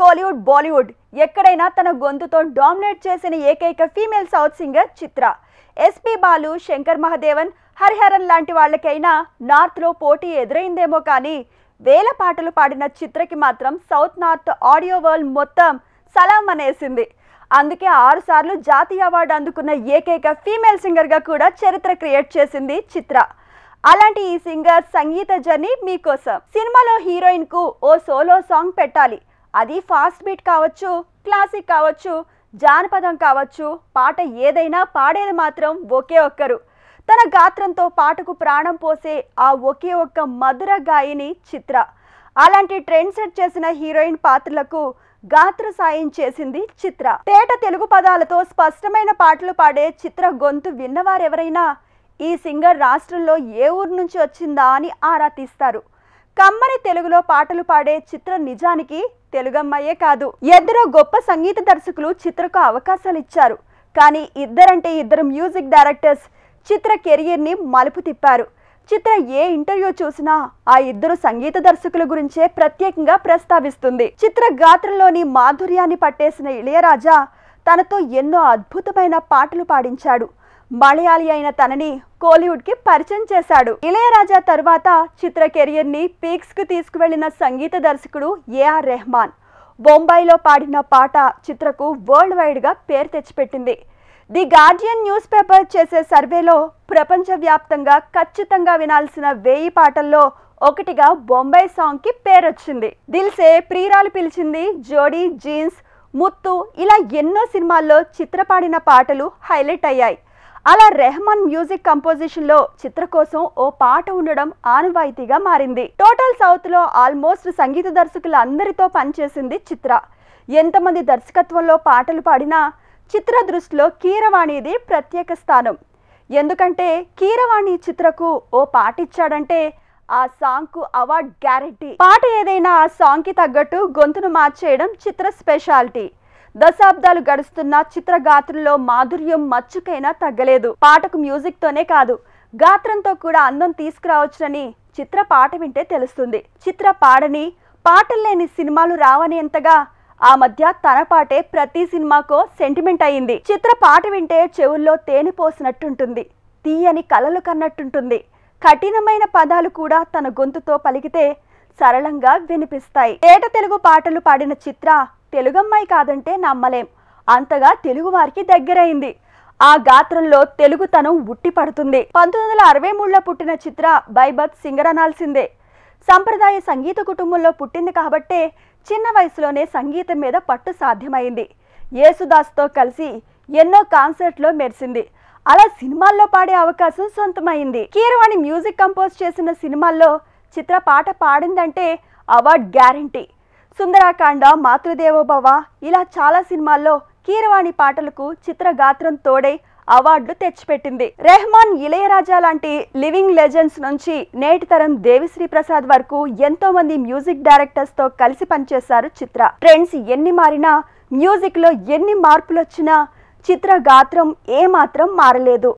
Hollywood Kollywood Bollywood ఎక్కడైనా తన గొంతుతో డామినేట్ చేసిన ఏకైక female south singer Chitra SP Balu Shankar Mahadevan Hariharan లాంటి వాళ్ళకైనా నార్త్లో పోటీ ఎదురైందేమో కానీ వేల పాటలు పాడిన చిత్రకి మాత్రం సౌత్ నార్త్ ఆడియో వరల్డ్ మొత్తం సలాం అనేసింది అందుకే ఆరుసార్లు జాతీయ అవార్డు అందుకున్న ఏకైక ఫీమేల్ సింగర్గా కూడా చరిత్ర క్రియేట్ చేసింది చిత్ర అలాంటి ఈ సింగర్ సంగీత జర్నీ మీకోసం సినిమాలో హీరోయిన్కు ఓ సోలో సాంగ్ పెట్టాలి అది ఫాస్ట్ బీట్ కావచ్చు క్లాసిక్ కావచ్చు జానపదం కావచ్చు పాట ఏదైనా పాడేది మాత్రం ఒకే ఒక్కరు తన గాత్రంతో పాటకు ప్రాణం పోసే ఆ ఒకే ఒక్క మధుర గాయని చిత్ర అలాంటి ట్రెండ్ సెట్ చేసిన హీరోయిన్ పాత్రలకు గాత్ర సాయం చేసింది చిత్ర తేట తెలుగు పదాలతో స్పష్టమైన పాటలు పాడే చిత్ర గొంతు విన్నవారెవరైనా ఈ సింగర్ రాష్ట్రంలో ఏ ఊరు నుంచి వచ్చిందా అని ఆరా తీస్తారు కమ్మని తెలుగులో పాటలు పాడే చిత్ర నిజానికి తెలుగమ్మయే కాదు ఎందరో గొప్ప సంగీత దర్శకులు చిత్రకు అవకాశాలు ఇచ్చారు కానీ ఇద్దరంటే ఇద్దరు మ్యూజిక్ డైరెక్టర్స్ చిత్ర కెరియర్ని మలుపు తిప్పారు చిత్ర ఏ ఇంటర్వ్యూ చూసినా ఆ ఇద్దరు సంగీత దర్శకుల గురించే ప్రత్యేకంగా ప్రస్తావిస్తుంది చిత్ర గాత్రంలోని మాధుర్యాన్ని పట్టేసిన ఇళయరాజా తనతో ఎన్నో అద్భుతమైన పాటలు పాడించాడు మలయాళి అయిన తనని కోలీవుడ్కి పరిచయం చేశాడు ఇళయరాజా తర్వాత చిత్ర కెరియర్ని కు తీసుకువెళ్లిన సంగీత దర్శకుడు ఏఆర్ రెహమాన్ బొంబాయిలో పాడిన పాట చిత్రకు వరల్డ్ వైడ్గా పేరు తెచ్చిపెట్టింది ది గార్డియన్ న్యూస్ పేపర్ చేసే సర్వేలో ప్రపంచవ్యాప్తంగా ఖచ్చితంగా వినాల్సిన వెయ్యి పాటల్లో ఒకటిగా బొంబాయి సాంగ్కి పేరొచ్చింది దిల్సే ప్రియురాలు పిలిచింది జోడీ జీన్స్ ముత్తు ఇలా ఎన్నో సినిమాల్లో చిత్రపాడిన పాటలు హైలైట్ అయ్యాయి అలా రెహమాన్ మ్యూజిక్ కంపోజిషన్ లో చిత్ర కోసం ఓ పాట ఉండడం ఆనవాయితీగా మారింది టోటల్ సౌత్ లో ఆల్మోస్ట్ సంగీత దర్శకులందరితో పనిచేసింది చిత్ర ఎంతమంది దర్శకత్వంలో పాటలు పాడినా చిత్ర దృష్టిలో కీరవాణిది ప్రత్యేక స్థానం ఎందుకంటే కీరవాణి చిత్రకు ఓ పాట ఇచ్చాడంటే ఆ సాంగ్ కు అవార్డ్ గ్యారంటీ పాట ఏదైనా ఆ సాంగ్ కి తగ్గట్టు గొంతును మార్చేయడం చిత్ర స్పెషాలిటీ దశాబ్దాలు గడుస్తున్న చిత్ర చిత్రగాత్రంలో మాధుర్యం మచ్చుకైనా తగ్గలేదు పాటకు మ్యూజిక్తోనే కాదు గాత్రంతో కూడా అందం తీసుకురావచ్చునని చిత్ర పాట వింటే తెలుస్తుంది చిత్ర పాడని పాటలు లేని సినిమాలు రావనేంతగా ఆ మధ్య తన పాటే ప్రతి సినిమాకో సెంటిమెంట్ అయింది చిత్ర పాట వింటే చెవుల్లో తేనె పోసినట్టుంటుంది తీయని కలలు కన్నట్టుంటుంది కఠినమైన పదాలు కూడా తన గొంతుతో పలికితే సరళంగా వినిపిస్తాయి ఏట తెలుగు పాటలు పాడిన చిత్ర తెలుగమ్మాయి కాదంటే నమ్మలేం అంతగా తెలుగువారికి దగ్గరైంది ఆ గాత్రంలో తెలుగుతనం పడుతుంది పంతొమ్మిది వందల అరవై మూడులో పుట్టిన చిత్ర బైబత్ సింగర్ అనాల్సిందే సంప్రదాయ సంగీత కుటుంబంలో పుట్టింది కాబట్టే చిన్న వయసులోనే సంగీతం మీద పట్టు సాధ్యమైంది యేసుదాస్తో కలిసి ఎన్నో కాన్సర్ట్లో మెరిసింది అలా సినిమాల్లో పాడే అవకాశం సొంతమైంది కీరవాణి మ్యూజిక్ కంపోజ్ చేసిన సినిమాల్లో చిత్ర పాట పాడిందంటే అవార్డ్ గ్యారంటీ సుందరాకాండ మాతృదేవోభవ ఇలా చాలా సినిమాల్లో కీరవాణి పాటలకు చిత్రగాత్రం తోడై అవార్డులు తెచ్చిపెట్టింది రెహమాన్ ఇళయరాజా లాంటి లివింగ్ లెజెండ్స్ నుంచి నేటి తరం దేవిశ్రీ ప్రసాద్ వరకు ఎంతో మంది మ్యూజిక్ డైరెక్టర్స్ తో కలిసి పనిచేశారు చిత్ర ట్రెండ్స్ ఎన్ని మారినా మ్యూజిక్ లో ఎన్ని మార్పులు వచ్చినా చిత్ర గాత్రం ఏమాత్రం మారలేదు